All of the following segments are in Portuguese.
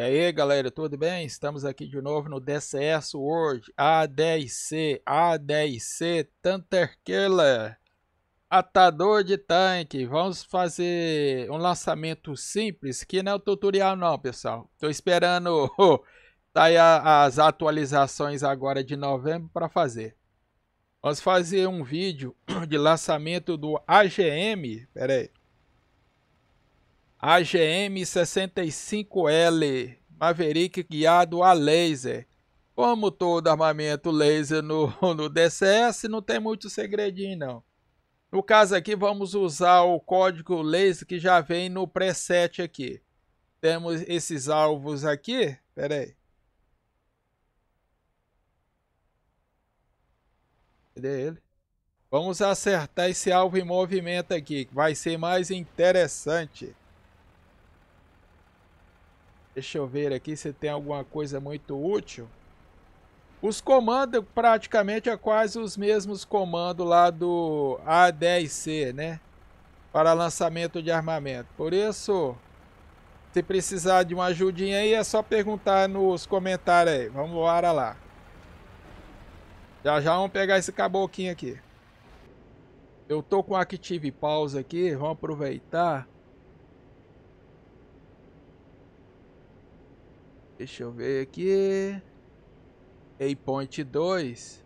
E aí galera, tudo bem? Estamos aqui de novo no DCS World A10C, A10C Tanter Atador de tanque, vamos fazer um lançamento simples, que não é o tutorial não pessoal Tô esperando tá a, as atualizações agora de novembro para fazer Vamos fazer um vídeo de lançamento do AGM, pera aí AGM-65L, Maverick guiado a laser. Como todo armamento laser no, no DCS, não tem muito segredinho não. No caso aqui, vamos usar o código laser que já vem no preset aqui. Temos esses alvos aqui, Espera aí. Cadê ele? Vamos acertar esse alvo em movimento aqui, que vai ser mais interessante. Deixa eu ver aqui se tem alguma coisa muito útil. Os comandos praticamente é quase os mesmos comandos lá do A10C, né? Para lançamento de armamento. Por isso, se precisar de uma ajudinha aí, é só perguntar nos comentários aí. Vamos embora lá. Já já vamos pegar esse caboclinho aqui. Eu tô com Active Pause aqui, vamos aproveitar. Deixa eu ver aqui. Waypoint 2.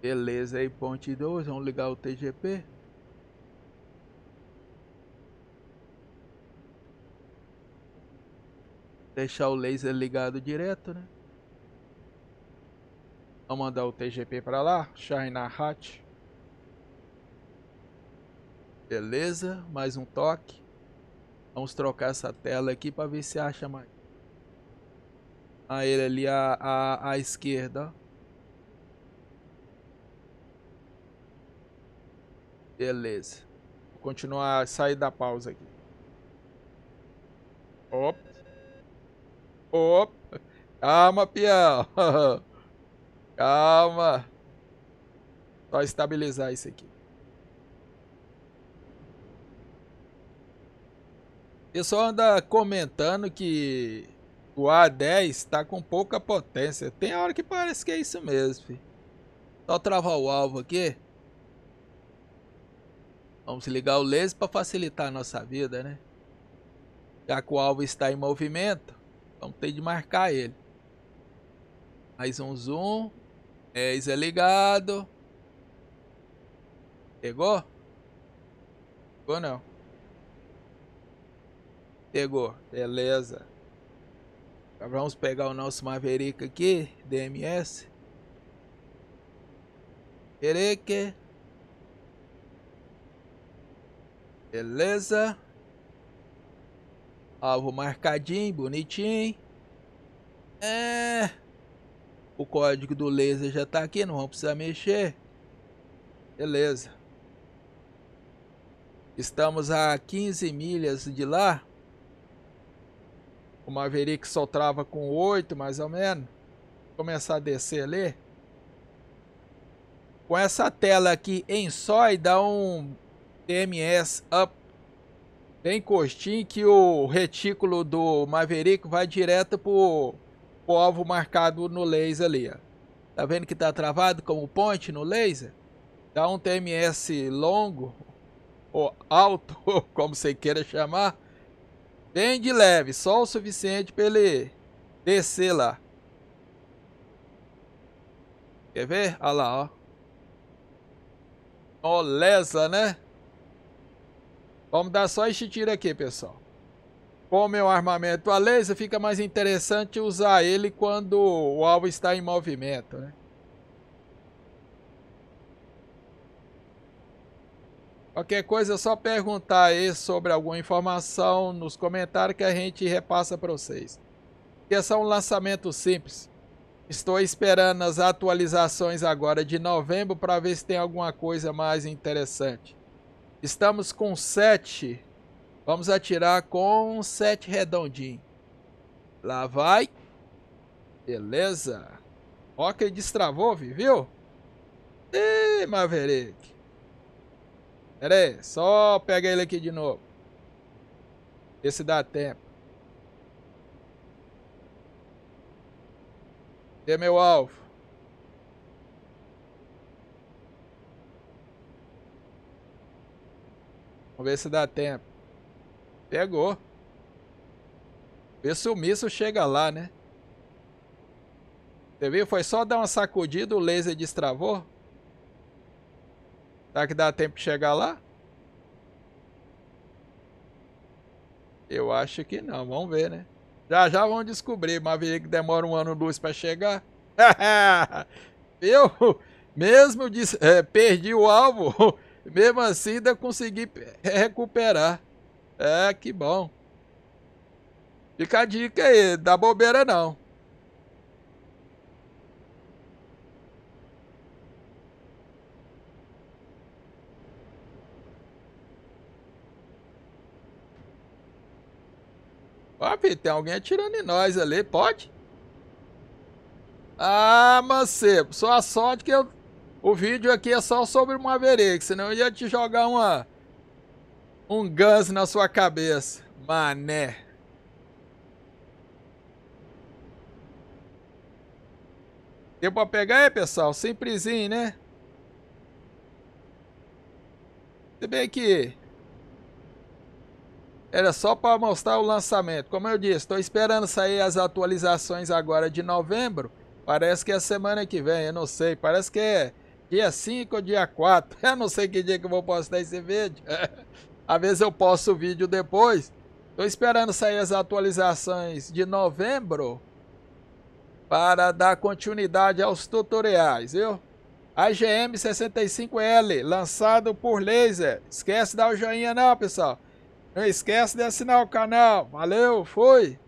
Beleza, Waypoint 2. Vamos ligar o TGP. Deixar o laser ligado direto, né? Vamos mandar o TGP para lá. Shine Beleza? Mais um toque. Vamos trocar essa tela aqui para ver se acha mais. A ele ali à, à, à esquerda. Beleza. Vou continuar sair da pausa aqui. Op. Op. Calma, peão. Calma. Só estabilizar isso aqui. pessoal anda comentando que o A10 está com pouca potência. Tem hora que parece que é isso mesmo, filho. Só travar o alvo aqui. Vamos ligar o laser para facilitar a nossa vida, né? Já que o alvo está em movimento, vamos ter de marcar ele. Mais um zoom. Laser é ligado. Pegou? Pegou não pegou beleza? Vamos pegar o nosso Maverick aqui, DMS. Ereque Beleza. Alvo marcadinho, bonitinho. É... O código do laser já tá aqui, não vamos precisar mexer. Beleza. Estamos a 15 milhas de lá o Maverick só trava com 8, mais ou menos. Começar a descer ali. Com essa tela aqui em só e dá um TMS up bem curtinho que o retículo do Maverick vai direto pro, pro alvo marcado no laser ali, ó. Tá vendo que tá travado como ponte no laser? Dá um TMS longo, ou alto, como você queira chamar, Bem de leve, só o suficiente para ele descer lá. Quer ver? Olha lá, ó. Moleza, né? Vamos dar só este tiro aqui, pessoal. Com é meu armamento a laser, fica mais interessante usar ele quando o alvo está em movimento, né? Qualquer coisa é só perguntar aí sobre alguma informação nos comentários que a gente repassa para vocês. E é só um lançamento simples. Estou esperando as atualizações agora de novembro para ver se tem alguma coisa mais interessante. Estamos com 7. Vamos atirar com 7 redondinho. Lá vai. Beleza. Ó, que destravou, viu? Ih, Maverick. Pera aí, só pega ele aqui de novo. Ver se dá tempo. Cadê meu alvo? Vamos ver se dá tempo. Pegou. Vê se o míssil chega lá, né? Você viu? Foi só dar uma sacudida, o laser destravou. Será que dá tempo de chegar lá? Eu acho que não. Vamos ver, né? Já já vão descobrir. que demora um ano luz para chegar. eu mesmo é, perdi o alvo, mesmo assim ainda consegui recuperar. É, que bom. Fica a dica aí, dá bobeira não. Ó, filho, tem alguém atirando em nós ali, pode? Ah, mancebo, só a sorte que eu... o vídeo aqui é só sobre o Maverick, senão eu ia te jogar uma... um Guns na sua cabeça. Mané. Deu pra pegar aí, pessoal? Simplesinho, né? Se bem que era só para mostrar o lançamento. Como eu disse, estou esperando sair as atualizações agora de novembro. Parece que é semana que vem, eu não sei. Parece que é dia 5 ou dia 4. Eu não sei que dia que eu vou postar esse vídeo. Às vezes eu posto o vídeo depois. Estou esperando sair as atualizações de novembro para dar continuidade aos tutoriais, viu? AGM 65L, lançado por laser. Esquece de dar o joinha não, pessoal. Não esquece de assinar o canal. Valeu, foi!